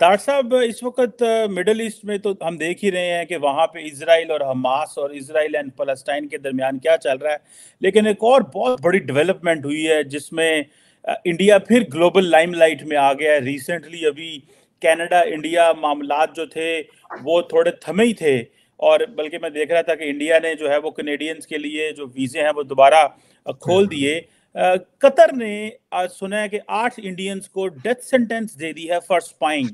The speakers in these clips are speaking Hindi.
डॉक्टर साहब इस वक्त मिडल ईस्ट में तो हम देख ही रहे हैं कि वहाँ पे इसराइल और हमास और इसराइल एंड फलस्टाइन के दरमियान क्या चल रहा है लेकिन एक और बहुत बड़ी डेवलपमेंट हुई है जिसमें इंडिया फिर ग्लोबल लाइमलाइट में आ गया है रिसेंटली अभी कनाडा इंडिया मामला जो थे वो थोड़े थमे ही थे और बल्कि मैं देख रहा था कि इंडिया ने जो है वो कनेडियंस के लिए जो वीज़े हैं वो दोबारा खोल हम्म। दिए कतर ने सुना है कि आठ इंडियंस को डेथ सेंटेंस दे दी है फर्स्ट पाइंग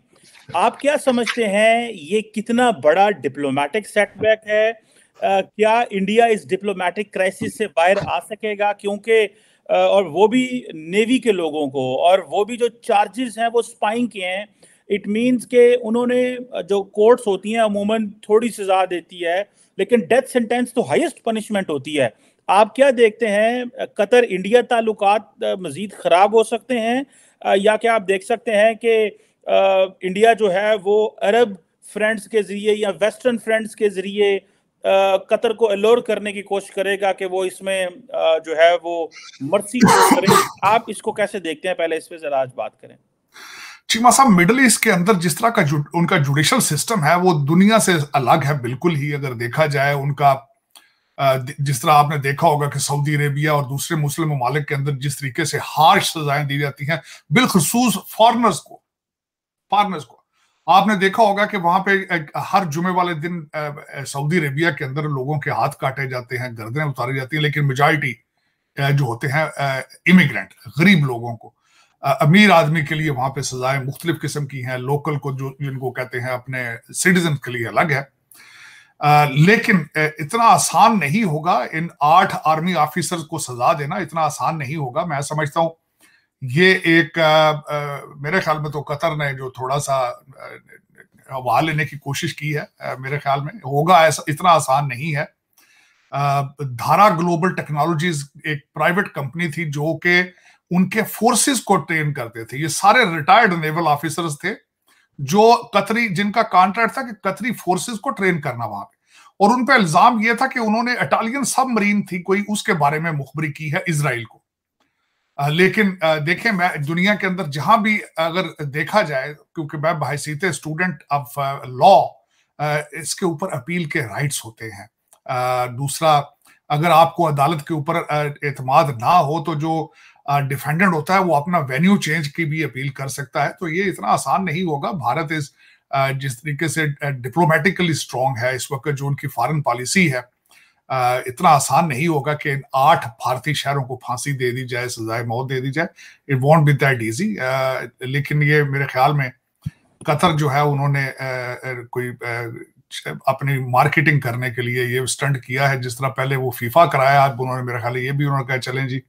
आप क्या समझते हैं ये कितना बड़ा डिप्लोमेटिक सेटबैक है आ, क्या इंडिया इस डिप्लोमेटिक क्राइसिस से बाहर आ सकेगा क्योंकि और वो भी नेवी के लोगों को और वो भी जो चार्जेस हैं वो स्पाइंग के हैं इट मींस के उन्होंने जो कोर्ट्स होती हैं अमूमन थोड़ी सजा देती है लेकिन डेथ सेंटेंस तो हाईएस्ट पनिशमेंट होती है आप क्या देखते हैं कतर इंडिया ताल्लुकात मज़ीद ख़राब हो सकते हैं या क्या आप देख सकते हैं कि इंडिया जो है वो अरब फ्रेंड्स के ज़रिए या वेस्टर्न फ्रेंड्स के ज़रिए कतर को एलोर करने की कोशिश करेगा कि वो इसमें आ, जो है वो मर्सी करे आप इसको कैसे देखते हैं पहले इस पर जरा आज बात करें चीमा साहब मिडल ईस्ट के अंदर जिस तरह का जु, उनका जुडिशल सिस्टम है वो दुनिया से अलग है बिल्कुल ही अगर देखा जाए उनका जिस तरह आपने देखा होगा कि सऊदी अरेबिया और दूसरे मुस्लिम ममालिक के अंदर जिस तरीके से हार्श सजाएं दी जाती हैं बिलखसूस फॉरनर्स को फार्मर्स को आपने देखा होगा कि वहां पे हर जुमे वाले दिन सऊदी अरेबिया के अंदर लोगों के हाथ काटे जाते हैं गर्दनें उतारी जाती हैं लेकिन मेजॉरिटी जो होते हैं इमिग्रेंट गरीब लोगों को अमीर आदमी के लिए वहां पे सजाएं मुख्तलिफ किस्म की हैं लोकल को जो जिनको कहते हैं अपने सिटीजन के लिए अलग है लेकिन इतना आसान नहीं होगा इन आठ आर्मी ऑफिसर को सजा देना इतना आसान नहीं होगा मैं समझता हूँ ये एक आ, आ, मेरे ख्याल में तो कतर ने जो थोड़ा सा हवा लेने की कोशिश की है आ, मेरे ख्याल में होगा ऐसा इतना आसान नहीं है आ, धारा ग्लोबल टेक्नोलॉजीज एक प्राइवेट कंपनी थी जो कि उनके फोर्सेस को ट्रेन करते थे ये सारे रिटायर्ड नेवल ऑफिसर्स थे जो कतरी जिनका कॉन्ट्रैक्ट था कि कतरी फोर्सेस को ट्रेन करना वहां पे और उन पर इल्जाम यह था कि उन्होंने इटालियन सबमरीन थी कोई उसके बारे में मुखबरी की है इसराइल को लेकिन देखें मैं दुनिया के अंदर जहां भी अगर देखा जाए क्योंकि मैं भाईसीते स्टूडेंट ऑफ लॉ इसके ऊपर अपील के राइट्स होते हैं दूसरा अगर आपको अदालत के ऊपर एतमाद ना हो तो जो डिफेंडेंट होता है वो अपना वेन्यू चेंज की भी अपील कर सकता है तो ये इतना आसान नहीं होगा भारत इस जिस तरीके से डिप्लोमेटिकली स्ट्रांग है इस वक्त जो उनकी फॉरेन पॉलिसी है इतना आसान नहीं होगा कि इन आठ भारतीय शहरों को फांसी दे दी जाए सजाए मौत दे दी जाए it won't be that easy लेकिन ये मेरे ख्याल में कतर जो है उन्होंने कोई अपनी मार्केटिंग करने के लिए ये स्टंट किया है जिस तरह पहले वो फीफा कराया आज उन्होंने मेरे ख्याल ये भी उन्होंने कहा चले जी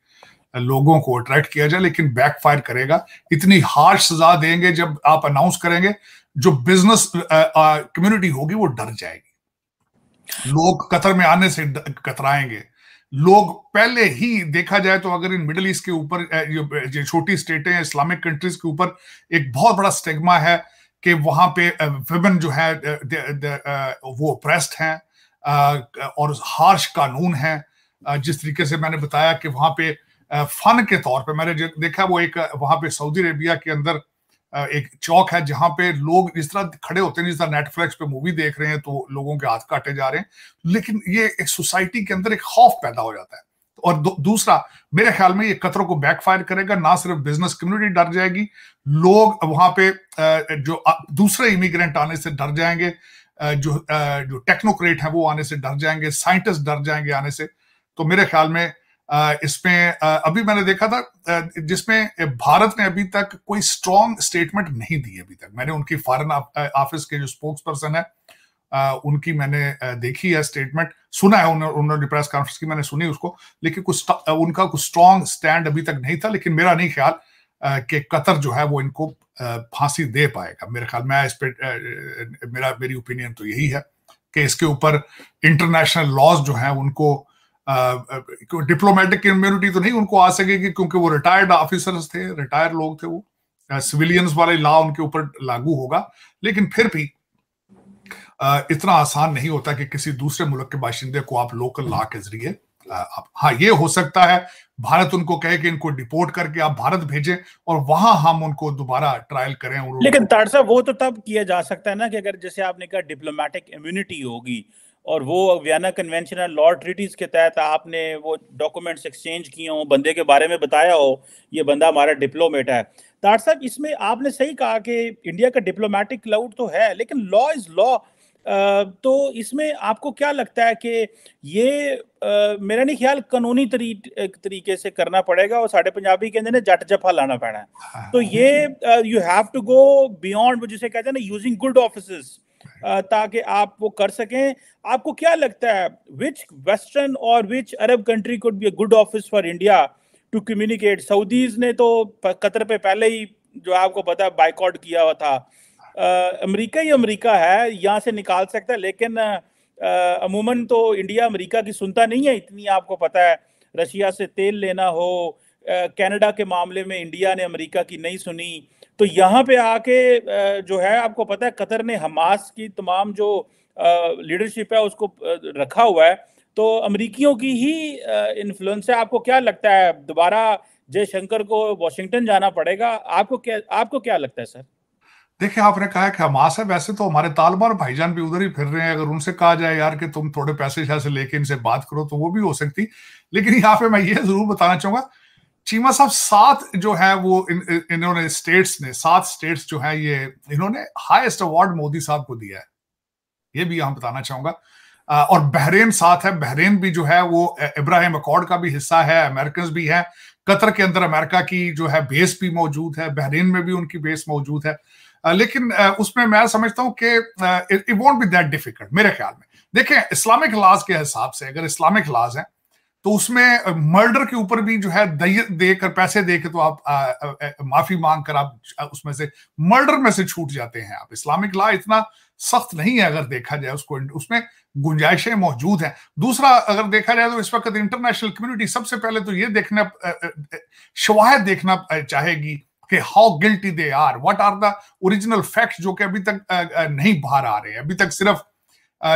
लोगों को अट्रैक्ट किया जाए लेकिन बैकफायर करेगा इतनी हार्श सजा देंगे जब आप अनाउंस करेंगे जो बिजनेस कम्युनिटी होगी वो डर जाएगी लोग कतर में आने से कतराएंगे लोग पहले ही देखा जाए तो अगर इन मिडल ईस्ट के ऊपर छोटी स्टेटें इस्लामिक कंट्रीज के ऊपर एक बहुत बड़ा स्टेगमा है कि वहां पे विमेन जो है दे, दे, वो प्रेस्ट हैं और हार्श कानून है जिस तरीके से मैंने बताया कि वहां पे फन के तौर पे मैंने देखा वो एक वहां पे सऊदी अरेबिया के अंदर एक चौक है जहां पे लोग इस तरह खड़े होते हैं जिस तरह नेटफ्लिक्स पे मूवी देख रहे हैं तो लोगों के हाथ काटे जा रहे हैं लेकिन ये एक सोसाइटी के अंदर एक खौफ पैदा हो जाता है और दूसरा मेरे ख्याल में ये कतरों को बैकफायर करेगा ना सिर्फ बिजनेस कम्युनिटी डर जाएगी लोग वहां पे जो दूसरे इमिग्रेंट आने से डर जाएंगे जो जो टेक्नोक्रेट है वो आने से डर जाएंगे साइंटिस्ट डर जाएंगे आने से तो मेरे ख्याल में इसमें अभी मैंने देखा था जिसमें भारत ने अभी तक कोई स्ट्रॉन्ग स्टेटमेंट नहीं दी अभी तक मैंने उनकी फॉरन ऑफिस के जो स्पोक्स पर्सन है उनकी मैंने देखी है स्टेटमेंट सुना है उन्होंने प्रेस कॉन्फ्रेंस की मैंने सुनी उसको लेकिन कुछ उनका कुछ स्ट्रॉन्ग स्टैंड अभी तक नहीं था लेकिन मेरा नहीं ख्याल कि कतर जो है वो इनको फांसी दे पाएगा मेरे ख्याल में इस पर मेरा मेरी ओपिनियन तो यही है कि इसके ऊपर इंटरनेशनल लॉज जो है उनको डिप्लोमेटिक इम्यूनिटी तो नहीं उनको आ सकेगी क्योंकि वो रिटायर्ड ऑफिसर्स थे रिटायर्ड लोग थे वो सिविलियंस वाले लॉ उनके ऊपर लागू होगा लेकिन फिर भी इतना आसान नहीं होता कि किसी दूसरे मुल्क के बाशिंदे को आप लोकल लॉ के जरिए हाँ ये हो सकता है भारत उनको कहे कि इनको डिपोर्ट करके आप भारत भेजें और वहां हम उनको दोबारा ट्रायल करें लेकिन वो तो तब किया जा सकता है ना कि अगर जैसे आपने कहा डिप्लोमेटिक इम्यूनिटी होगी और वो Vienna convention and law treaties के तहत आपने वो डॉक्यूमेंट्स एक्सचेंज किए हो बंदे के बारे में बताया हो ये बंदा हमारा डिप्लोमेट है तार साहब इसमें आपने सही कहा कि इंडिया का डिप्लोमेटिक क्लाउड तो है लेकिन लॉ इज लॉ तो इसमें आपको क्या लगता है कि ये आ, मेरा नहीं ख्याल कानूनी तरी, तरीके से करना पड़ेगा और साढ़े पंजाबी कहते हैं जट जफा लाना पैना है हाँ, तो हाँ, ये you have to go beyond जिसे कहते हैं ना यूजिंग गुड ऑफिस ताकि आप वो कर सकें आपको क्या लगता है विच वेस्टर्न और which Arab country could be good office for India to communicate Saudis ने तो कतर पे पहले ही जो आपको पता है बाइकआउट किया हुआ था अमेरिका ही अमेरिका है यहाँ से निकाल सकता है लेकिन अमूमन तो इंडिया अमेरिका की सुनता नहीं है इतनी आपको पता है रशिया से तेल लेना हो कनाडा के मामले में इंडिया ने अमेरिका की नहीं सुनी तो यहाँ पे आके जो है आपको पता है कतर ने हमास की तमाम जो लीडरशिप है उसको रखा हुआ है तो अमरीकियों की ही इन्फ्लुएंस है आपको क्या लगता है दोबारा जयशंकर को वॉशिंगटन जाना पड़ेगा आपको क्या आपको क्या लगता है सर देखिए आपने कहा कि हमास है वैसे तो हमारे तालिबान भाईजान भी उधर ही फिर रहे हैं अगर उनसे कहा जाए यार कि तुम थोड़े पैसे शैसे लेके इनसे बात करो तो वो भी हो सकती लेकिन यहाँ पे मैं ये जरूर बताना चाहूंगा चीमा साहब सात जो है वो इन, इन्होंने स्टेट्स ने सात स्टेट्स जो है ये इन्होंने हाईएस्ट अवार्ड मोदी साहब को दिया है ये भी यहां बताना चाहूंगा और बहरेन साथ है बहरेन भी जो है वो इब्राहिम अकॉर्ड का भी हिस्सा है अमेरिकन भी है कतर के अंदर अमेरिका की जो है बेस भी मौजूद है बहरीन में भी उनकी बेस मौजूद है लेकिन उसमें मैं समझता हूं कि it won't be that difficult मेरे ख्याल में देखें इस्लामिक लाज के हिसाब से अगर इस्लामिक लाज है तो उसमें मर्डर के ऊपर भी जो है देकर पैसे देकर तो आप आ, आ, आ, माफी मांग कर आप उसमें से मर्डर में से छूट जाते हैं आप इस्लामिक लॉ इतना सख्त नहीं है अगर देखा जाए उसको उसमें गुंजाइशें मौजूद हैं दूसरा अगर देखा जाए तो इस वक्त इंटरनेशनल कम्युनिटी सबसे पहले तो ये देखना शवाहद देखना चाहेगी कि how guilty they are what are the original fact जो कि अभी तक नहीं बाहर आ रहे हैं अभी तक सिर्फ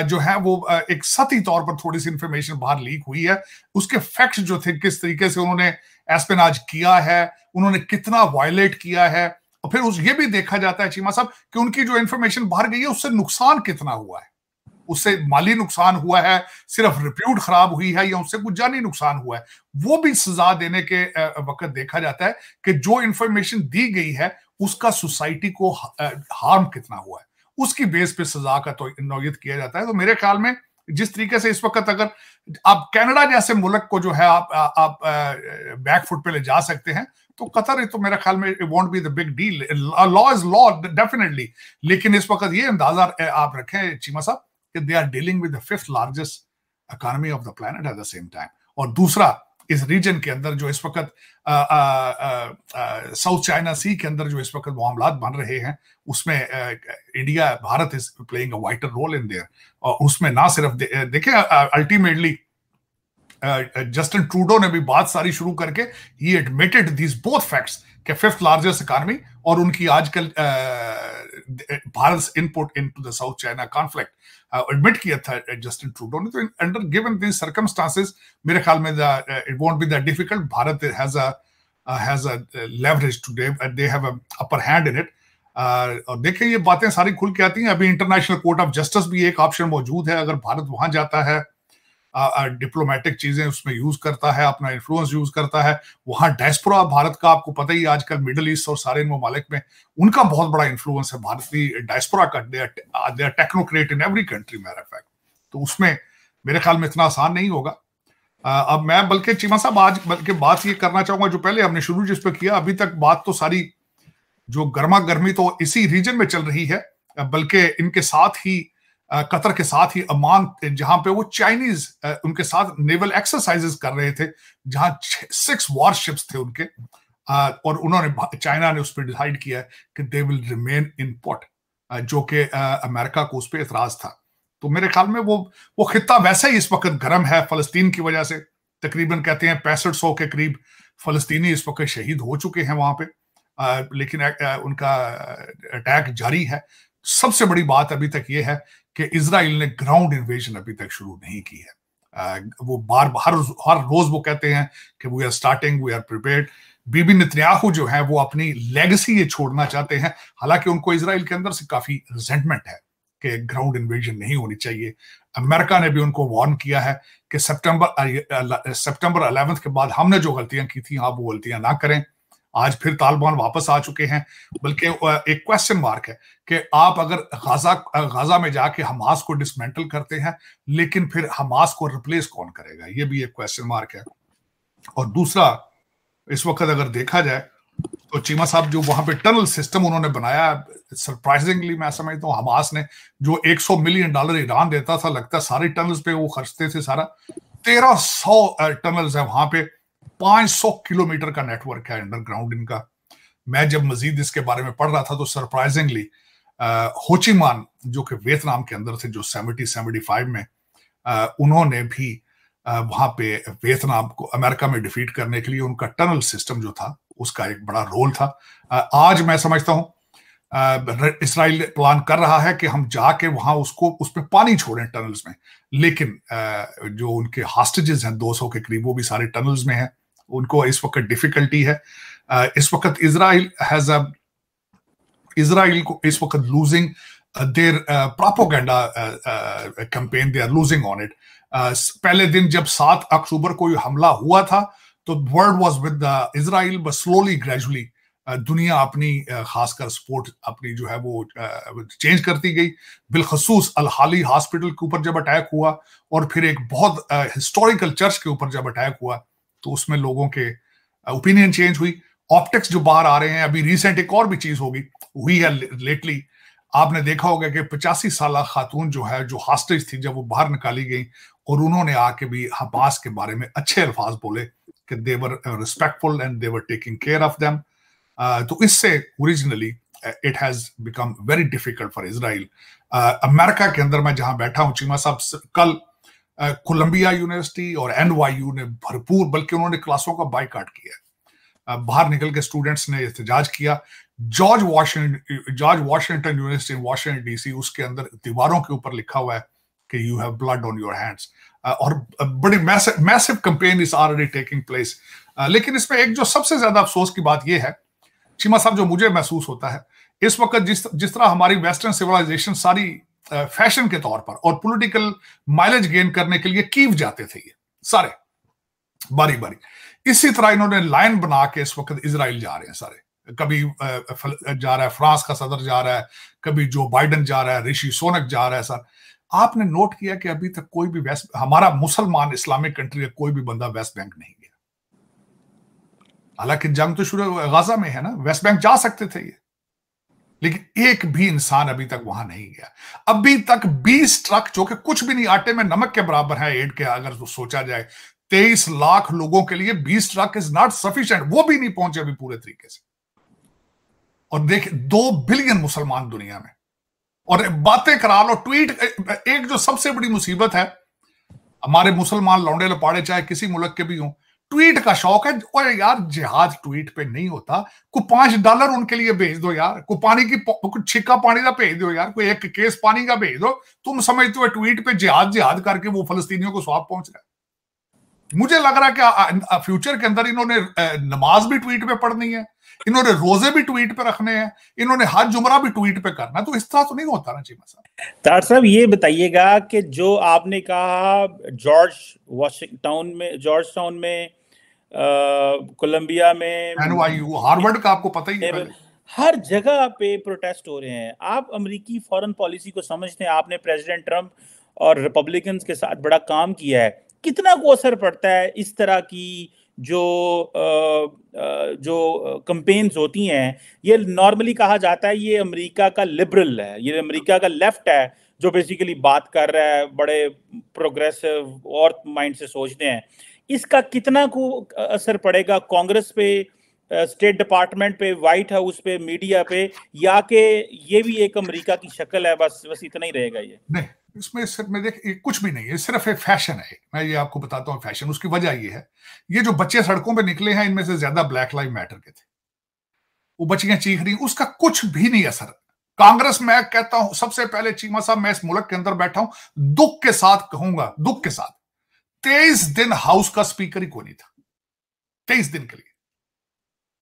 जो है वो एक सती तौर पर थोड़ी सी इंफॉर्मेशन बाहर लीक हुई है उसके फैक्ट जो थे किस तरीके से उन्होंने एस्पेनाज किया है उन्होंने कितना वायलेट किया है और फिर उस ये भी देखा जाता है चीमा साहब कि उनकी जो इंफॉर्मेशन बाहर गई है उससे नुकसान कितना हुआ है उससे माली नुकसान हुआ है सिर्फ रिप्यूट खराब हुई है या उससे कुछ जानी नुकसान हुआ है वो भी सजा देने के वक्त देखा जाता है कि जो इंफॉर्मेशन दी गई है उसका सोसाइटी को हार्म कितना हुआ है उसकी बेस पे सजा का तो नौयत किया जाता है तो मेरे ख्याल में जिस तरीके से इस वक्त अगर आप कनाडा जैसे मुल्क को जो है आप आप बैकफुट पे ले जा सकते हैं तो कतर तो मेरे ख्याल में it won't be the big deal law is law definitely लेकिन इस वक्त ये अंदाजा आप रखें चीमा साहब कि they are dealing with the fifth largest economy of the planet at the same time और दूसरा इस रीजन के अंदर जो इस वक्त साउथ चाइना सी के अंदर जो इस वक्त मामला बन रहे हैं उसमें India Bharat is playing a wider role in there और उसमें ना सिर्फ दे, देखें अल्टीमेटली जस्टिन ट्रूडो ने भी बात सारी शुरू करके ही एडमिटेड दीज बोथ फैक्ट्स के फिफ्थ लार्जेस्ट इकॉनमी और उनकी आजकल Bharat input into the South China conflict admit किया था जस्टिन ट्रूडो ने तो अंडर गिवन दीज सर्कमस्टांसेस मेरे ख्याल में it won't be that difficult Bharat has a has a leverage today they have a upper hand in it और देखिए ये बातें सारी खुल के आती हैं अभी इंटरनेशनल कोर्ट ऑफ जस्टिस भी एक ऑप्शन मौजूद है अगर भारत वहां जाता है डिप्लोमेटिक चीजें उसमें यूज करता है अपना इन्फ्लुएंस यूज करता है वहां डेस्प्रा भारत का आपको पता ही आजकल मिडल ईस्ट और सारे ममालिक में उनका बहुत बड़ा इन्फ्लुएंस है भारतीय डेस्प्रा का they technocrat in every country mere fact तो उसमें मेरे ख्याल में इतना आसान नहीं होगा अब मैं बल्कि चीमा साहब आज बल्कि बात ये करना चाहूंगा जो पहले हमने शुरू जिस पर किया अभी तक बात तो सारी जो गर्मा गर्मी तो इसी रीजन में चल रही है बल्कि इनके साथ ही कतर के साथ ही अमान जहां पे वो चाइनीज उनके साथ नेवल एक्सरसाइजेस कर रहे थे जहां सिक्स वॉरशिप्स थे उनके और उन्होंने चाइना ने उस पर डिसाइड किया कि they will remain in port जो कि अमेरिका को उस पर एतराज था तो मेरे ख्याल में वो वो खिता वैसे ही इस वक्त गर्म है फलस्तीन की वजह से तकरीबन कहते हैं पैंसठ सौ के करीब फलस्तीनी इस वक्त शहीद हो चुके हैं वहां पे आ, लेकिन आ, उनका अटैक जारी है सबसे बड़ी बात अभी तक ये है कि इसराइल ने ग्राउंड इन्वेजन अभी तक शुरू नहीं की है वो बार हर हर रोज वो कहते हैं कि we are starting we are prepared Bibi Netanyahu जो है वो अपनी लेगेसी ये छोड़ना चाहते हैं हालांकि उनको इसराइल के अंदर से काफी रिजेंटमेंट है कि ग्राउंड इन्वेजन नहीं होनी चाहिए अमेरिका ने भी उनको वार्न किया है कि सितंबर सितंबर अलेवेंथ के बाद हमने जो गलतियां की थी आप वो गलतियां ना करें आज फिर तालिबान वापस आ चुके हैं बल्कि एक क्वेश्चन मार्क है कि आप अगर गाजा गाजा में जाके हमास को डिसमेंटल करते हैं लेकिन फिर हमास को रिप्लेस कौन करेगा ये भी एक क्वेश्चन मार्क है और दूसरा इस वक्त अगर देखा जाए तो चीमा साहब जो वहां पे टनल सिस्टम उन्होंने बनाया सरप्राइजिंगली मैं समझता हूँ हमास ने जो 100 मिलियन डॉलर ईरान देता था लगता सारे टनल्स पे वो खर्चते थे सारा तेरह सौ टनल्स है वहां पे 500 किलोमीटर का नेटवर्क है अंडरग्राउंड इनका मैं जब मजीद इसके बारे में पढ़ रहा था तो सरप्राइजिंगली होचिमान जो कि वियतनाम के अंदर थे जो सेवेंटी सेवेंटी फाइव में आ, उन्होंने भी आ, वहां पे वियतनाम को अमेरिका में डिफीट करने के लिए उनका टनल सिस्टम जो था उसका एक बड़ा रोल था आ, आज मैं समझता हूँ इसराइल प्लान कर रहा है कि हम जाके वहां उसको उसमें पानी छोड़ें टनल्स में लेकिन जो उनके हॉस्टेजेस हैं 200 के करीब वो भी सारे टनल्स में हैं उनको इस वक्त डिफिकल्टी है इस वक्त इसराइल हैज इसराइल को इस वक्त losing their propaganda campaign they are losing on it पहले दिन जब सात अक्टूबर को हमला हुआ था तो world was with Israel but slowly gradually दुनिया अपनी खासकर सपोर्ट अपनी जो है वो चेंज करती गई बिलखसूस अलहाली हॉस्पिटल के ऊपर जब अटैक हुआ और फिर एक बहुत हिस्टोरिकल चर्च के ऊपर जब अटैक हुआ तो उसमें लोगों के ओपिनियन चेंज हुई ऑप्टिक्स जो बाहर आ रहे हैं अभी रिसेंट एक और भी चीज होगी हुई है लेटली आपने देखा होगा कि पचासी साल खातून जो है जो हॉस्टेज थी जब वो बाहर निकाली गई और उन्होंने आके भी हबास के बारे में अच्छे अल्फाज बोले कि they're respectful and they're taking care of them तो इससे originally it has become very difficult for Israel America के अंदर मैं जहां बैठा हूं चीमा साहब कल uh, कोलंबिया यूनिवर्सिटी और एनवाईयू ने भरपूर बल्कि उन्होंने क्लासों का बाइकाट किया बाहर निकल के स्टूडेंट्स ने एहतजाज किया George Washing George Washington university Washington DC उसके अंदर दीवारों के ऊपर लिखा हुआ है कि you have blood on your hands और बड़ी massive campaign is already taking place लेकिन इसमें एक जो सबसे ज्यादा अफसोस की बात यह है चीमा साहब जो मुझे महसूस होता है इस वक्त जिस जिस तरह हमारी वेस्टर्न सिविलाइजेशन सारी फैशन के तौर पर और पॉलिटिकल माइलेज गेन करने के लिए कीव जाते थे ये सारे बारी बारी इसी तरह इन्होंने लाइन बना के इस वक्त इसराइल जा रहे हैं सारे कभी जा रहा है फ्रांस का सदर जा रहा है कभी जो बाइडन जा रहा है ऋषि सोनक जा रहा है सर आपने नोट किया कि अभी तक कोई भी वेस्ट हमारा मुसलमान इस्लामिक कंट्री का कोई भी बंदा वेस्ट बैंक नहीं गया हालांकि जंग तो शुरू गाजा में है ना वेस्ट बैंक जा सकते थे ये लेकिन एक भी इंसान अभी तक वहां नहीं गया अभी तक 20 ट्रक जो कि कुछ भी नहीं आटे में नमक के बराबर है एड के अगर तो सोचा जाए 23 लाख लोगों के लिए 20 ट्रक इज नॉट सफिशिएंट वो भी नहीं पहुंचे अभी पूरे तरीके से और देख दो बिलियन मुसलमान दुनिया में और बातें करा लो ट्वीट एक जो सबसे बड़ी मुसीबत है हमारे मुसलमान लौंडे लपाड़े चाहे किसी मुल्क के भी हों ट्वीट का शौक है और यार जिहाद ट्वीट पे नहीं होता को पांच डॉलर उनके लिए भेज दो यार को पानी की छिक्का पानी का भेज दो यार कोई एक केस पानी का भेज दो तुम समझते हो ट्वीट पे जिहाद जिहाद करके वो फलस्तीनियों को स्वाब पहुंच रहा है मुझे लग रहा है कि फ्यूचर के अंदर इन्होंने नमाज भी ट्वीट पे पढ़नी है इन्होंने रोजे भी ट्वीट पे रखने हैं इन्होंने हर जुमरा भी ट्वीट पे करना तो इस तरह तो नहीं होता ना जी साहब तार साहब ये बताइएगा कि जो आपने कहा जॉर्ज वॉशिंगटन में जॉर्ज टाउन में कोलंबिया में हार्वर्ड का आपको पता ही है हर जगह पे प्रोटेस्ट हो रहे हैं आप अमेरिकी फॉरेन पॉलिसी को समझते हैं आपने प्रेसिडेंट ट्रंप और रिपब्लिकन के साथ बड़ा काम किया है कितना को असर पड़ता है इस तरह की जो जो कंपेन्स होती हैं ये नॉर्मली कहा जाता है ये अमेरिका का लिबरल है ये अमेरिका का लेफ्ट है जो बेसिकली बात कर रहा है बड़े प्रोग्रेसिव और माइंड से सोचते हैं इसका कितना को असर पड़ेगा कांग्रेस पे स्टेट डिपार्टमेंट पे व्हाइट हाउस पे मीडिया पे या के ये भी एक अमेरिका की शक्ल है बस बस इतना ही रहेगा ये नहीं इसमें सिर्फ मैं देख कुछ भी नहीं है सिर्फ एक फैशन है मैं ये आपको बताता हूँ फैशन उसकी वजह ये है ये जो बच्चे सड़कों पे निकले हैं इनमें से ज्यादा ब्लैक लाइफ मैटर के थे वो बच्चियां चीख रही उसका कुछ भी नहीं असर कांग्रेस मैं कहता हूं सबसे पहले चीमा साहब मैं इस मुल्क के अंदर बैठा हूं दुख के साथ कहूंगा दुख के साथ तेईस दिन हाउस का स्पीकर ही कोई नहीं था तेईस दिन के लिए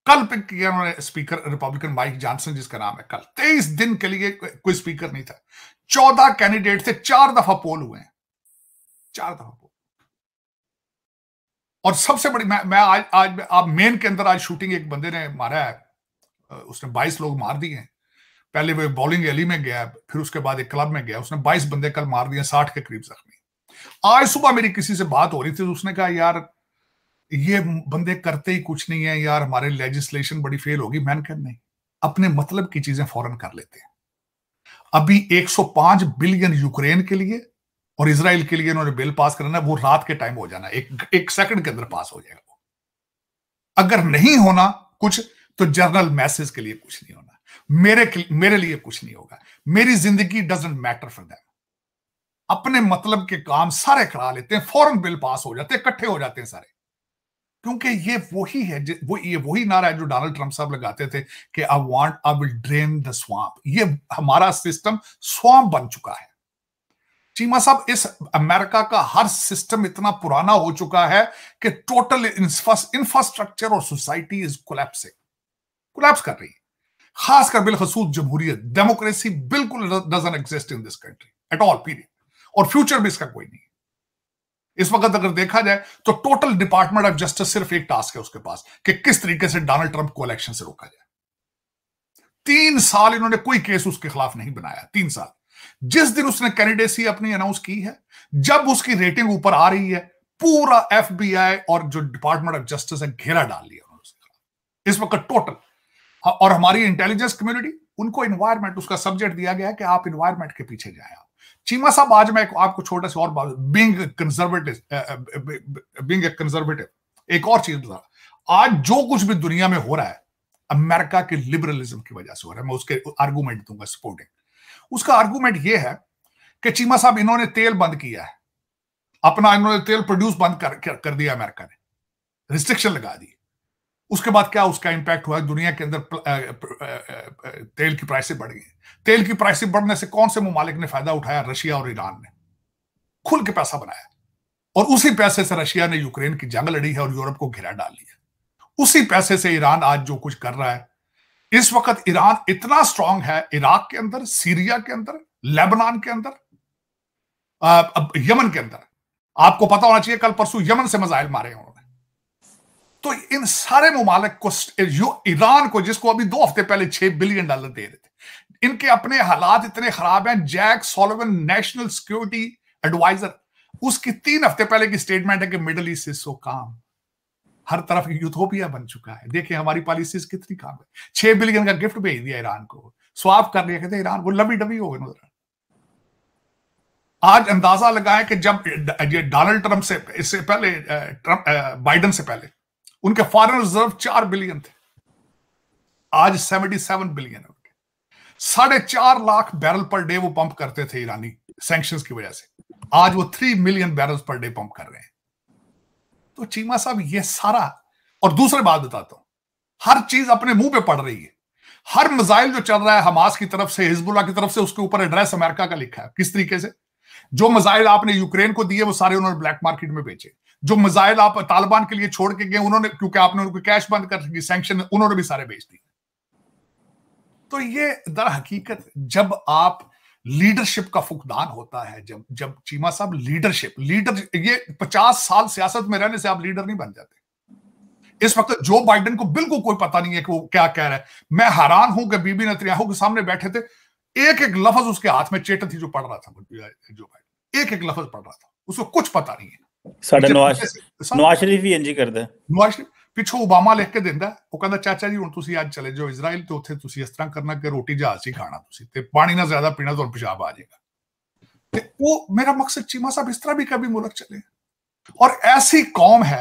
कल पिक किया उन्होंने स्पीकर रिपब्लिकन माइक जॉनसन जिसका नाम है कल तेईस दिन के लिए कोई स्पीकर नहीं था चौदह कैंडिडेट थे चार दफा पोल हुए हैं चार दफा पोल और सबसे बड़ी मैं मैं आज आज आप मेन के अंदर आज शूटिंग एक बंदे ने मारा है उसने 22 लोग मार दिए हैं पहले वो बॉलिंग एली में गया फिर उसके बाद एक क्लब में गया उसने 22 बंदे कल मार दिए 60 के करीब जख्मी आज सुबह मेरी किसी से बात हो रही थी तो उसने कहा यार ये बंदे करते ही कुछ नहीं है यार हमारे लेजिस्लेशन बड़ी फेल होगी मैंने कहा नहीं अपने मतलब की चीजें फौरन कर लेते हैं अभी 105 बिलियन यूक्रेन के लिए और इसराइल के लिए उन्होंने बिल पास करना वो रात के टाइम हो जाना एक एक सेकंड के अंदर पास हो जाएगा अगर नहीं होना कुछ तो जनरल मैसेज के लिए कुछ नहीं होना मेरे मेरे लिए कुछ नहीं होगा मेरी जिंदगी डजेंट मैटर फॉर दैम अपने मतलब के काम सारे करा लेते हैं फौरन बिल पास हो जाते हैं इकट्ठे हो जाते हैं सारे क्योंकि ये वही है वो ये वही नारा है जो डोनाल्ड ट्रंप साहब लगाते थे कि I want I will drain the swamp ये हमारा सिस्टम स्वाम्प बन चुका है चीमा साहब इस अमेरिका का हर सिस्टम इतना पुराना हो चुका है कि टोटल इंफ्रास्ट्रक्चर और सोसाइटी इज कोलैप्सिंग कोलेप्स कर रही है खासकर बिलखसूस जमहूरियत डेमोक्रेसी बिल्कुल doesn't exist in this country at all period और फ्यूचर में इसका कोई नहीं इस वक्त अगर देखा जाए तो टोटल डिपार्टमेंट ऑफ जस्टिस सिर्फ एक टास्क है उसके पास कि किस तरीके से डोनाल्ड ट्रंप को इलेक्शन से रोका जाए तीन साल इन्होंने कोई केस उसके खिलाफ नहीं बनाया तीन साल जिस दिन उसने कैंडिडेसी अपनी अनाउंस की है जब उसकी रेटिंग ऊपर आ रही है पूरा एफबीआई और जो डिपार्टमेंट ऑफ जस्टिस है घेरा डाल लिया इस वक्त टोटल हाँ, और हमारी इंटेलिजेंस कम्युनिटी उनको इन्वायरमेंट उसका सब्जेक्ट दिया गया कि आप इन्वायरमेंट के पीछे जाए चीमा साहब आज मैं आपको छोटा सा और बिंग कंजर्वेटिव बिंग कंजर्वेटिव एक और चीज बता आज जो कुछ भी दुनिया में हो रहा है अमेरिका के लिबरलिज्म की वजह से हो रहा है मैं उसके आर्गूमेंट दूंगा सपोर्टिंग उसका आर्गूमेंट यह है कि चीमा साहब इन्होंने तेल बंद किया है अपना इन्होंने तेल प्रोड्यूस बंद कर, कर, कर दिया अमेरिका ने रिस्ट्रिक्शन लगा दी उसके बाद क्या उसका इंपैक्ट हुआ दुनिया के अंदर तेल की प्राइसें बढ़ गई तेल की प्राइसिस बढ़ने से कौन से ममालिक ने फायदा उठाया रशिया और ईरान ने खुल के पैसा बनाया और उसी पैसे से रशिया ने यूक्रेन की जंग लड़ी है और यूरोप को घेरा डाल लिया उसी पैसे से ईरान आज जो कुछ कर रहा है इस वक्त ईरान इतना स्ट्रांग है इराक के अंदर सीरिया के अंदर लेबनान के अंदर अब यमन के अंदर आपको पता होना चाहिए कल परसों यमन से मिसाइल मारे उन्होंने तो इन सारे ममालिक को ईरान को जिसको अभी दो हफ्ते पहले छह बिलियन डॉलर दे रहे थे इनके अपने हालात इतने खराब हैं Jake Sullivan national security adviser उसकी तीन हफ्ते पहले की स्टेटमेंट है कि मिडल ईस्ट इज सो काम हर तरफ यूथोपिया बन चुका है देखिए हमारी पॉलिसीज कितनी काम है छह बिलियन का गिफ्ट भेज दिया ईरान को स्वाफ कर लिया कहते ईरान वो लवी डबी हो गए नजर आज अंदाजा लगाए कि जब ये डोनाल्ड ट्रंप से इससे पहले ट्रंप बाइडन से पहले उनके फॉरेन रिजर्व चार बिलियन थे आज सेवेंटी सेवन बिलियन है साढ़े चार लाख बैरल पर डे वो पंप करते थे ईरानी सैंक्शन की वजह से आज वो three million barrel per day pump कर रहे हैं तो चीमा साहब ये सारा और दूसरे बात बताता हूं हर चीज अपने मुंह पे पड़ रही है हर मिसाइल जो चल रहा है हमास की तरफ से हिजबुल्ला की तरफ से उसके ऊपर एड्रेस अमेरिका का लिखा है किस तरीके से जो मिसाइल आपने यूक्रेन को दिए वो सारे उन्होंने ब्लैक मार्केट में बेचे जो मिसाइल आप तालिबान के लिए छोड़ के गए उन्होंने क्योंकि आपने उनको कैश बंद कर सैंक्शन उन्होंने भी सारे बेच दिए तो ये दर हकीकत जब आप लीडरशिप का फुकदान होता है जब जब चीमा साहब लीडरशिप लीडर ये पचास साल सियासत में रहने से आप लीडर नहीं बन जाते इस वक्त जो बाइडेन को बिल्कुल कोई पता नहीं है कि वो क्या कह रहा है मैं हैरान हूं कि बीबी नतन्याहू के सामने बैठे थे एक एक लफज उसके हाथ में चेटन थी जो पढ़ रहा था जो बाइडेन एक एक लफज पढ़ रहा था उसको कुछ पता नहीं है नवाज शरीफ ही एनजी कर दे नवाज शरीफ ਪਿੱਛੋਂ ਓਬਾਮਾ ਲਿਖ ਕੇ ਦਿੰਦਾ ਉਹ ਕਹਿੰਦਾ ਚਾਚਾ ਜੀ ਹੁਣ ਤੁਸੀਂ ਅੱਜ ਚਲੇ ਜਾਓ ਇਜ਼ਰਾਈਲ ਤੇ ਉੱਥੇ ਤੁਸੀਂ ਇਸ ਤਰ੍ਹਾਂ ਕਰਨਾ ਕਿ ਰੋਟੀ ਜਹਾਜ਼ ਹੀ ਖਾਣਾ ਤੁਸੀਂ ਤੇ ਪਾਣੀ ਨਾ ਜ਼ਿਆਦਾ ਪੀਣਾ ਤੁਹਾਨੂੰ ਪਿਸ਼ਾਬ ਆ ਜਾਏਗਾ ਤੇ ਉਹ ਮੇਰਾ ਮਕਸਦ ਚੀਮਾ ਸਾਹਿਬ ਇਸ ਤਰ੍ਹਾਂ भी कभी मुल्क चले और ऐसी कौम है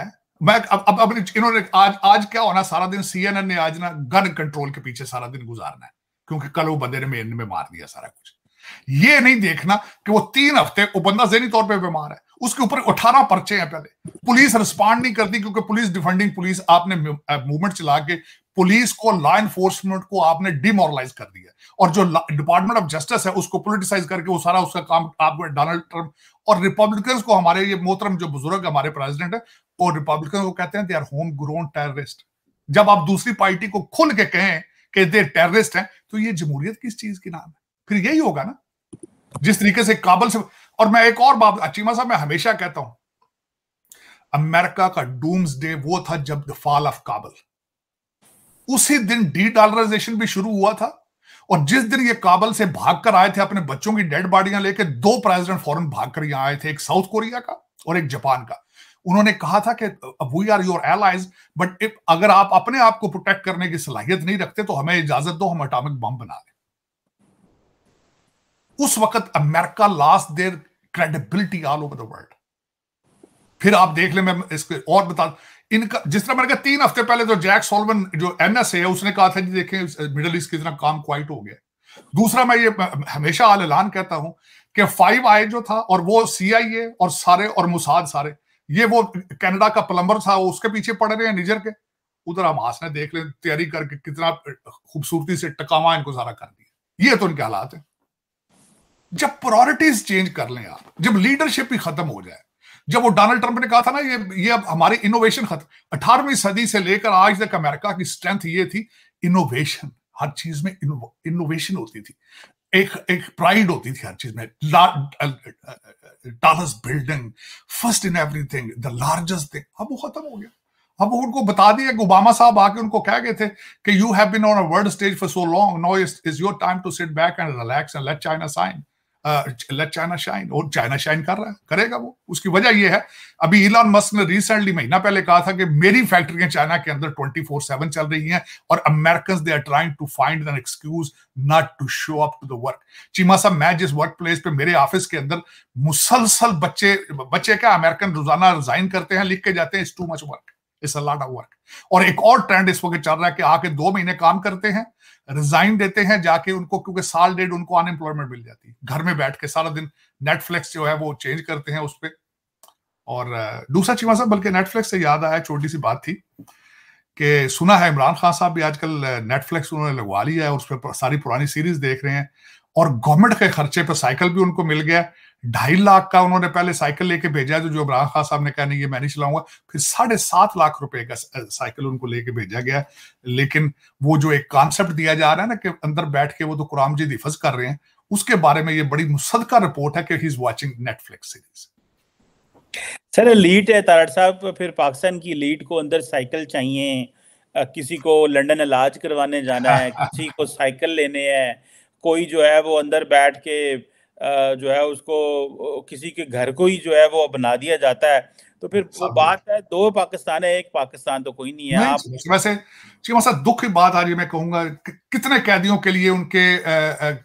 मैं अब अब, अब इन्होंने आज आज क्या होना सारा दिन एन ने आज ना गन कंट्रोल के पीछे सारा दिन गुजारना है क्योंकि कल वो बंदे ने मेन में मार दिया सारा कुछ ये नहीं देखना कि वो तीन हफ्ते वो बंदा जहनी तौर पर बीमार है उसके ऊपर अठारह पर्चे हैं पहले पुलिस रिस्पॉन्ड नहीं करती क्योंकि पुलिस डिफेंडिंग पुलिस आपने मूवमेंट चला के पुलिस को लॉ एनफोर्समेंट को आपने डिमोरलाइज कर दिया और जो डिपार्टमेंट ऑफ जस्टिस है उसको पोलिटिसाइज करके वो सारा उसका काम आपको डोनाल्ड ट्रम्प और रिपब्लिकन को हमारे ये मोहतरम जो बुजुर्ग हमारे प्रेसिडेंट है वो रिपब्लिकन को कहते हैं they are home grown terrorist जब आप दूसरी पार्टी को खुल के कहें कि दे टेररिस्ट हैं तो ये जमहूरियत किस चीज के नाम है फिर यही होगा ना जिस तरीके से काबल से और मैं एक और बात अचीमा साहब मैं हमेशा कहता हूं अमेरिका का डूम्स डे वो था जब द फॉल ऑफ काबल उसी दिन डी डॉलराइजेशन भी शुरू हुआ था और जिस दिन ये काबल से भाग कर आए थे अपने बच्चों की डेड बॉडियां लेके दो प्रेसिडेंट फॉरन भाग कर यहां आए थे एक साउथ कोरिया का और एक जापान का उन्होंने कहा था कि we are your allies but अगर आप अपने आप को प्रोटेक्ट करने की सलाहियत नहीं रखते तो हमें इजाजत दो हम अटामिक बम बना दें उस वक्त America lost their credibility all over the world फिर आप देख ले मैं इसके और बता इनका जिस तरह मैंने कहा तीन हफ्ते पहले तो जैक सोलमन जो एनएस है उसने कहा था जी देखें मिडल ईस्ट की तरह काम क्वाइट हो गया दूसरा मैं ये हमेशा आल ऐलान कहता हूं कि फाइव आई जो था और वो ए और सारे और मुसाद सारे ये वो कनाडा का प्लम्बर था वो उसके पीछे पड़ रहे हैं निजर के उधर हम ने देख ले तैयारी करके कितना खूबसूरती से टकावा इनको सारा कर दिया ये तो इनके हालात है जब प्रायोरिटीज चेंज कर लें आप जब लीडरशिप ही खत्म हो जाए जब वो डोनाल्ड ट्रंप ने कहा था ना ये ये अब हमारे इनोवेशन खत्म अठारहवीं सदी से लेकर आज तक अमेरिका की स्ट्रेंथ ये थी इनोवेशन हर चीज में इनोवेशन होती थी एक एक प्राइड होती थी हर चीज में tallest building first in everything the largest thing अब वो खत्म हो गया अब उनको बता दिया कि ओबामा साहब आके उनको कह गए थे कि you have been on a world stage for so long now is your time to sit back and relax and let China sign let China shine और चाइना शाइन कर रहा है करेगा वो उसकी वजह ये है अभी इलान मस्क ने रिसेंटली महीना पहले कहा था कि मेरी फैक्ट्रियां चाइना के अंदर 24/7 चल रही हैं और American they are trying to find an excuse not to show up to the work Cheema साहब मैं जिस वर्क प्लेस पे मेरे ऑफिस के अंदर मुसलसल बच्चे बच्चे क्या अमेरिकन रोजाना रिजाइन करते हैं लिख के जाते हैं it's too much work it's a lot of work और एक और ट्रेंड इस वक्त चल रहा है कि आके दो महीने काम करते हैं रिजाइन देते हैं जाके उनको क्योंकि साल डेढ़ उनको अनएम्प्लॉयमेंट मिल जाती है घर में बैठ के सारा दिन नेटफ्लिक्स जो है वो चेंज करते हैं उस पर और दूसरा चीमा साहब बल्कि नेटफ्लिक्स से याद आया छोटी सी बात थी कि सुना है इमरान खान साहब भी आजकल नेटफ्लिक्स उन्होंने लगवा लिया है उस पर सारी पुरानी सीरीज देख रहे हैं और गवर्नमेंट के खर्चे पर साइकिल भी उनको मिल गया है ढाई लाख का उन्होंने पहले साइकिल लेके भेजा जो जो इमरान खान साहब ने कहा नहीं ये मैं नहीं चलाऊंगा फिर साढ़े सात लाख रुपए का साइकिल उनको लेके भेजा गया लेकिन वो जो एक कॉन्सेप्ट दिया जा रहा है ना कि अंदर बैठ के वो तो कुराम जी दिफज कर रहे हैं उसके बारे में ये बड़ी मुसदका रिपोर्ट है कि he is watching Netflix series sir lead है तारड़ साहब फिर पाकिस्तान की लीड को अंदर साइकिल चाहिए किसी को लंदन इलाज करवाने जाना है किसी को साइकिल लेने हैं कोई जो है वो अंदर बैठ के जो है उसको किसी के घर को ही जो है वो अपना दिया जाता है तो फिर वो बात है दो पाकिस्तान है एक पाकिस्तान तो कोई नहीं है नहीं, आप वैसे मसा दुख की बात आ रही है मैं कहूंगा कि कितने कैदियों के लिए उनके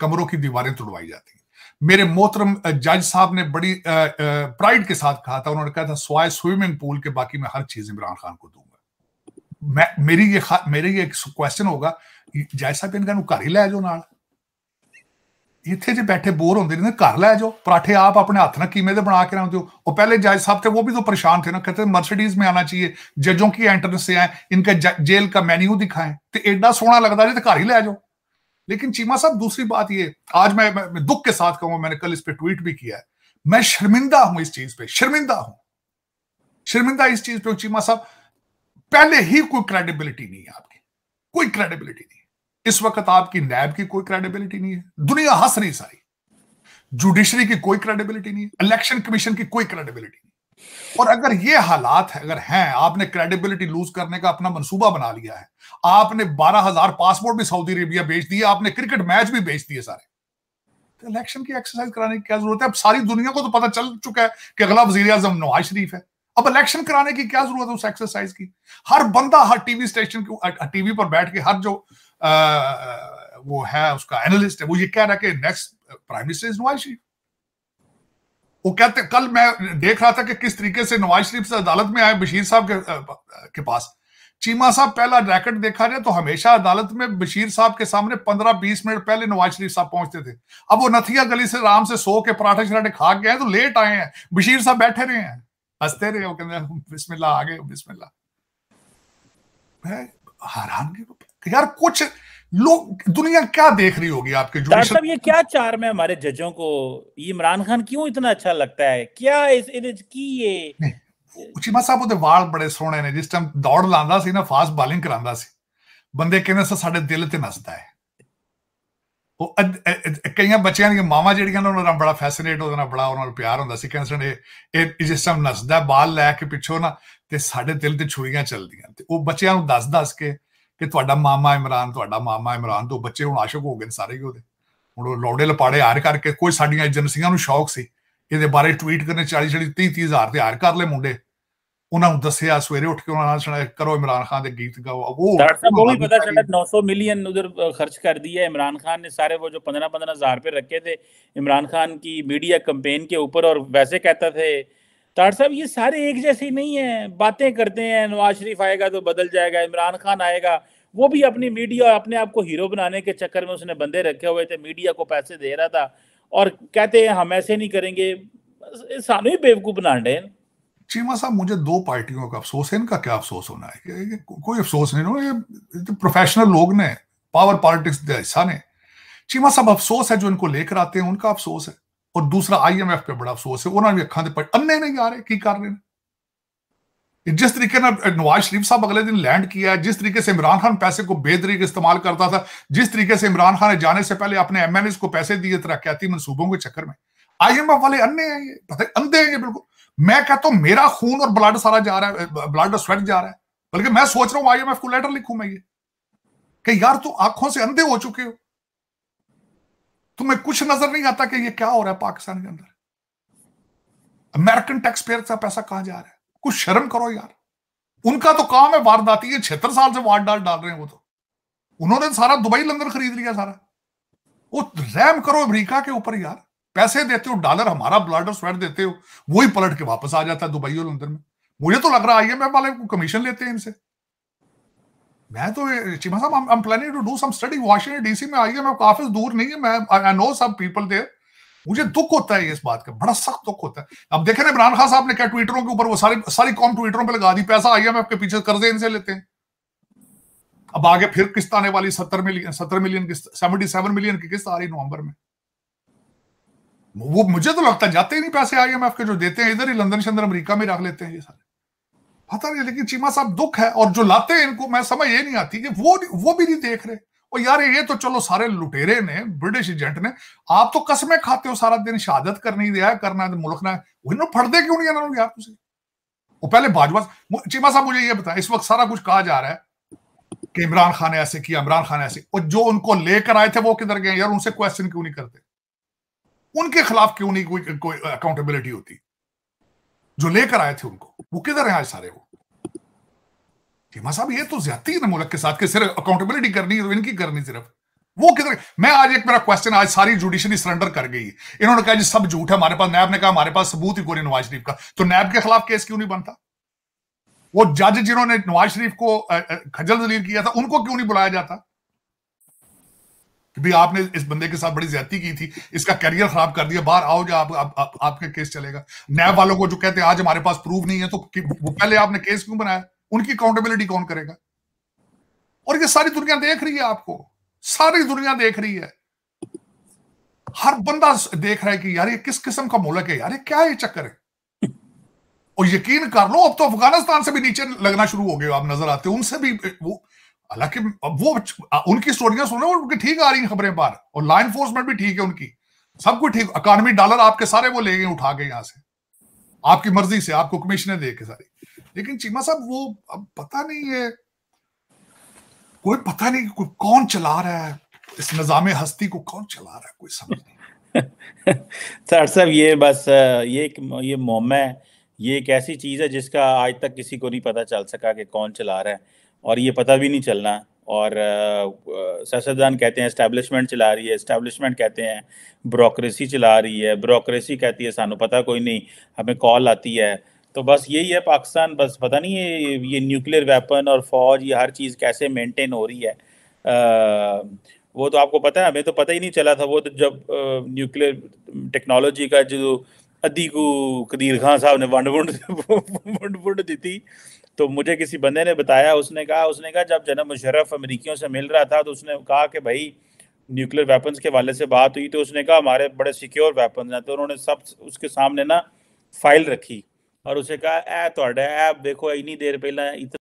कमरों की दीवारें तोड़वाई जाती हैं मेरे मोहतरम जज साहब ने बड़ी प्राइड के साथ कहा था उन्होंने कहा था स्वाय स्विमिंग पूल के बाकी मैं हर चीज इमरान खान को दूंगा मैं मेरी ये मेरी ये क्वेश्चन होगा जज साहब इनका घर ही लै जाओ ना जिथे जो बैठे बोर होंगे ਨੇ घर लै जाओ पराठे आप अपने हाथ ना किमें बना के ਕੇ ਆਉਂਦੇ पहले जज साहब थे वो भी तो परेशान थे ना कहते मर्सिडीज में आना चाहिए जजों की एंट्रेंस से आए इनका जेल का मेन्यू दिखाएं तो एडा सोना लगता है तो घर ही ले जाओ लेकिन चीमा साहब दूसरी बात ये आज मैं, मैं, मैं दुख के साथ कहूंगा मैंने कल इस पर ट्वीट भी किया है मैं शर्मिंदा हूं इस चीज पे शर्मिंदा हूं शर्मिंदा इस चीज पे चीमा साहब पहले ही कोई क्रेडिबिलिटी नहीं है आपकी कोई क्रेडिबिलिटी नहीं इस वक्त आपकी नैब की कोई क्रेडिबिलिटी नहीं है दुनिया हंस नहीं सारी जुडिशरी की कोई क्रेडिबिलिटी नहीं है इलेक्शन कमीशन की कोई क्रेडिबिलिटी नहीं और अगर ये हालात है, अगर हैं आपने क्रेडिबिलिटी लूज करने का अपना मंसूबा बना लिया है आपने बारह हजार पासपोर्ट भी सऊदी अरेबिया बेच दिए आपने क्रिकेट मैच भी बेच दिए सारे तो इलेक्शन की एक्सरसाइज कराने की क्या जरूरत है अब सारी दुनिया को तो पता चल चुका है कि अगला वजीर आजम नवाज शरीफ है अब इलेक्शन कराने की क्या जरूरत है उस एक्सरसाइज की हर बंदा हर टीवी स्टेशन टीवी पर बैठ के हर जो वो है उसका एनालिस्ट है वो ये कह रहा है कि next prime minister is Nawaz Sharif वो कहते कल मैं देख रहा था कि किस तरीके से नवाज शरीफ से अदालत में आए बशीर साहब के, के पास चीमा साहब पहला रैकेट देखा जाए तो हमेशा अदालत में बशीर साहब के सामने पंद्रह बीस मिनट पहले नवाज शरीफ साहब पहुंचते थे अब वो नथिया गली से आराम से सो के पराठे शराठे खा के तो लेट आए हैं बशीर साहब बैठे रहे हैं हंसते रहे वो कहते बिस्मिल्ला आ गए बिस्मिल्ला हैरान यार कुछ लोग दुनिया क्या देख रही होगी आपके जुडिशल ये क्या चार में हमारे जजों को इमरान खान क्यों इतना अच्छा लगता है क्या इस इज की ये ਚੀਮਾ ਸਾਹਿਬ ਉਹਦੇ ਵਾਲ ਬੜੇ ਸੋਹਣੇ ਨੇ ਜਿਸ ਟਾਈਮ ਦੌੜ ਲਾਉਂਦਾ ਸੀ ਨਾ ਫਾਸਟ ਬੋਲਿੰਗ ਕਰਾਉਂਦਾ ਸੀ ਬੰਦੇ ਕਹਿੰਦੇ ਸਾ ਸਾਡੇ ਦਿਲ ਤੇ ਨੱਸਦਾ ਹੈ ਉਹ ਕਈਆਂ ਬੱਚਿਆਂ ਦੀਆਂ ਮਾਵਾਂ ਜਿਹੜੀਆਂ ਨੇ ਉਹਨਾਂ ਨਾਲ ਬੜਾ ਫੈਸੀਨੇਟ ਉਹਦੇ ਨਾਲ ਬੜਾ ਉਹਨਾਂ ਨਾਲ ਪਿਆਰ ਹੁੰਦਾ ਸੀ ਕਹਿੰਦੇ ਸਨ ਇਹ ਜਿਸ ਟਾਈਮ ਨੱਸਦਾ ਬਾਲ ਲੈ ਕੇ ਪਿੱਛੋਂ ਨਾ ਤੇ ਸਾਡੇ ਦਿਲ ਤੇ ਛੁਰੀਆਂ ਚੱਲਦੀਆਂ ਤੇ ਉਹ ਬੱਚਿਆਂ ਨੂੰ ਦੱਸ ਦੱਸ ਕੇ ਕਿ ਤੁਹਾਡਾ ਮਾਮਾ ਇਮਰਾਨ ਤੁਹਾਡਾ ਮਾਮਾ ਇਮਰਾਨ ਤੋਂ ਬੱਚੇ ਹੁਣ ਆਸ਼ਿਕ ਹੋ ਗਏ ਸਾਰੇ ਹੀ ਉਹਦੇ ਹੁਣ ਉਹ ਲੋੜੇ ਲਪਾੜੇ ਹਾਰ ਕਰਕੇ ਕੋਈ ਸਾਡੀਆਂ ਏਜੰਸੀਆਂ ਨੂੰ ਸ਼ੌਕ ਸੀ ਇਹਦੇ ਬਾਰੇ ਟਵੀਟ ਕਰਨੇ 40 40 30 30 ਹਜ਼ਾਰ ਤੇ ਹਾਰ ਕਰ ਲੈ ਮੁੰਡੇ ਉਹਨਾਂ ਨੂੰ ਦੱਸਿਆ ਸਵੇਰੇ ਉੱਠ ਕੇ ਉਹਨਾਂ ਨਾਲ ਸੁਣਾਇਆ ਕਰੋ ਇਮਰਾਨ ਖਾਨ ਦੇ ਗੀਤ ਗਾਓ ਉਹ ਸਾਹਿਬ ਉਹ ਵੀ ਪਤਾ ਚੱਲਦਾ 900 ਮਿਲੀਅਨ ਉਧਰ ਖਰਚ ਕਰ ਹੈ ਇਮਰਾਨ ਖਾਨ ਨੇ ਸਾਰੇ ਉਹ ਜੋ 15 15 ਹਜ਼ਾਰ ਰੁਪਏ ਰੱਖੇ थे ਇਮਰਾਨ ਖਾਨ ਕੀ ਮੀਡੀਆ ਕੈਂਪੇਨ ਕੇ ਉੱਪਰ ਔਰ ਵੈਸੇ ਕਹਤਾ ਥੇ तार साहब ये सारे एक जैसे ही नहीं है बातें करते हैं नवाज शरीफ आएगा तो बदल जाएगा इमरान खान आएगा वो भी अपनी मीडिया अपने आप को हीरो बनाने के चक्कर में उसने बंदे रखे हुए थे मीडिया को पैसे दे रहा था और कहते हैं हम ऐसे नहीं करेंगे सानू ही बेवकूफ बना रहे चीमा साहब मुझे दो पार्टियों का अफसोस है इनका क्या अफसोस होना है कोई अफसोस नहीं हो ये प्रोफेशनल तो लोग ने पावर पॉलिटिक्स हिस्सा ने चीमा साहब अफसोस है जो इनको लेकर आते हैं उनका अफसोस है और ਔਰ ਦੂਸਰਾ ਆਈਐਮਐਫ ਤੇ ਬੜਾ ਅਫਸੋਸ ਹੈ ਉਹਨਾਂ ਵੀ ਅੱਖਾਂ ਦੇ ਅੰਨੇ ਨਹੀਂ ਆ ਰਹੇ ਕੀ ਕਰ ਰਹੇ ਨੇ जिस तरीके ने नवाज शरीफ साहब अगले दिन लैंड किया है जिस तरीके से इमरान खान पैसे को बेदरी इस्तेमाल करता था जिस तरीके से इमरान खान ने जाने से पहले अपने एमएनएस को पैसे दिए तरक्याती मनसूबों के चक्कर में आईएमएफ वाले अन्ने हैं ये पता अंधे हैं ये बिल्कुल मैं कहता हूं मेरा खून और ब्लड सारा जा रहा है ब्लड और स्वेट जा रहा है बल्कि मैं सोच रहा हूं आईएमएफ को लेटर लिखू मैं ये कि यार तू आंखों से अंधे हो चुके हो तुम्हें कुछ नजर नहीं आता कि ये क्या हो रहा है पाकिस्तान के अंदर अमेरिकन टैक्स पेयर का पैसा कहां जा रहा है कुछ शर्म करो यार उनका तो काम है वारदाती है छिहत्तर साल से वार डाल डाल रहे हैं वो तो उन्होंने सारा दुबई लंदन खरीद लिया सारा वो रैम करो अमरीका के ऊपर यार पैसे देते हो डॉलर हमारा ब्लड और स्वेट देते हो वही पलट के वापस आ जाता है दुबई और लंदन में मुझे तो लग रहा है आईएमएफ वाले को कमीशन लेते हैं इनसे मैं तो चीमा साहब I am planning to do some study Washington DC में आइए मैं काफी दूर नहीं है मैं I know some people there मुझे दुख होता है इस बात का बड़ा सख्त दुख होता है अब देखे ना इमरान खान साहब ने क्या ट्विटरों के ऊपर वो सारी सारी कॉम ट्विटरों पे लगा दी पैसा आइए मैं आपके पीछे कर्जे इनसे लेते हैं अब आगे फिर किस्त आने वाली सत्तर मिलियन सत्तर मिलियन किस्त सेवेंटी सेवन मिलियन की किस्त आ रही नवंबर में वो मुझे तो लगता है जाते ही नहीं पैसे आई आईएमएफ के जो देते हैं इधर ही लंदन शंदर अमेरिका में रख लेते हैं ये सारे पता नहीं लेकिन चीमा साहब दुख है और जो लाते हैं इनको मैं समझ ये नहीं आती कि वो वो भी नहीं देख रहे और यार ये तो चलो सारे लुटेरे ने ब्रिटिश एजेंट ने आप तो कसमें खाते हो सारा दिन शहादत करनी दिया है करना है मुल्क ना इन्होंने फटते क्यों नहीं है यार तुझे वो पहले भाजपा चीमा साहब मुझे ये बताया इस वक्त सारा कुछ कहा जा रहा है कि इमरान खान ने ऐसे किया इमरान खान ऐसे और जो उनको लेकर आए थे वो किधर गए यार उनसे क्वेश्चन क्यों नहीं करते उनके खिलाफ क्यों नहीं कोई अकाउंटेबिलिटी होती जो लेकर आए थे उनको वो किधर है आज सारे वो चीमा साहब ये तो ज्यादा है ना मुल्क के साथ के सिर्फ अकाउंटेबिलिटी करनी है तो इनकी करनी सिर्फ वो किधर मैं आज एक मेरा क्वेश्चन आज सारी जुडिशरी सरेंडर कर गई इन्होंने कहा जी सब झूठ है हमारे पास नैब ने कहा हमारे पास सबूत ही कोई नवाज शरीफ का तो नैब के खिलाफ केस क्यों नहीं बनता वो जज जिन्होंने नवाज शरीफ को खजल जलील किया था उनको क्यों नहीं बुलाया जाता कि भी आपने इस बंदे के साथ बड़ी ज्यादा की थी इसका करियर खराब कर दिया बाहर आओगे आप, आप, आप आपके केस चलेगा नैब वालों को जो कहते हैं आज हमारे पास प्रूफ नहीं है तो वो पहले आपने केस क्यों बनाया उनकी अकाउंटेबिलिटी कौन करेगा और ये सारी दुनिया देख रही है आपको सारी दुनिया देख रही है हर बंदा देख रहा है कि यार ये किस किस्म का मुलक है यार ये क्या ये चक्कर है और यकीन कर लो अब तो अफगानिस्तान से भी नीचे लगना शुरू हो गए आप नजर आते हो उनसे भी वो हालांकि अब वो उनकी स्टोरियां सुनो उनकी ठीक आ रही हैं खबरें बार और लॉ इन्फोर्समेंट भी ठीक है उनकी सब कुछ ठीक अकानमी डॉलर आपके सारे वो ले गए उठा के यहाँ से आपकी मर्जी से आपको कमीशन दे के सारी लेकिन चीमा साहब वो अब पता नहीं है कोई पता नहीं कोई कौन चला रहा है इस निजाम हस्ती को कौन चला रहा है कोई समझ नहीं सर साहब ये बस ये ये मोम है ये एक ऐसी चीज है जिसका आज तक किसी को नहीं पता चल सका कि कौन चला रहा है और ये पता भी नहीं चलना और सियासतदान कहते हैं इस्टेब्लिशमेंट चला रही है इस्टेब्लिशमेंट कहते हैं ब्रोक्रेसी चला रही है ब्रोक्रेसी कहती है सानू पता कोई नहीं हमें कॉल आती है तो बस यही है पाकिस्तान बस पता नहीं ये ये न्यूक्लियर वेपन और फौज ये हर चीज़ कैसे मेंटेन हो रही है आ, वो तो आपको पता है हमें तो पता ही नहीं चला था वो तो जब न्यूक्लियर टेक्नोलॉजी का जो अदी को कदीर खान साहब ने वंड वुंड वुंड दी थी तो मुझे किसी बंदे ने बताया उसने कहा उसने कहा जब जनरल मुशर्रफ अमरीकियों से मिल रहा था तो उसने कहा कि भाई न्यूक्लियर वेपन्स के वाले से बात हुई तो उसने कहा हमारे बड़े सिक्योर वेपन हैं तो उन्होंने सब उसके सामने ना फाइल रखी और उसे कहा ए तो देखो इन्नी देर पहले इतना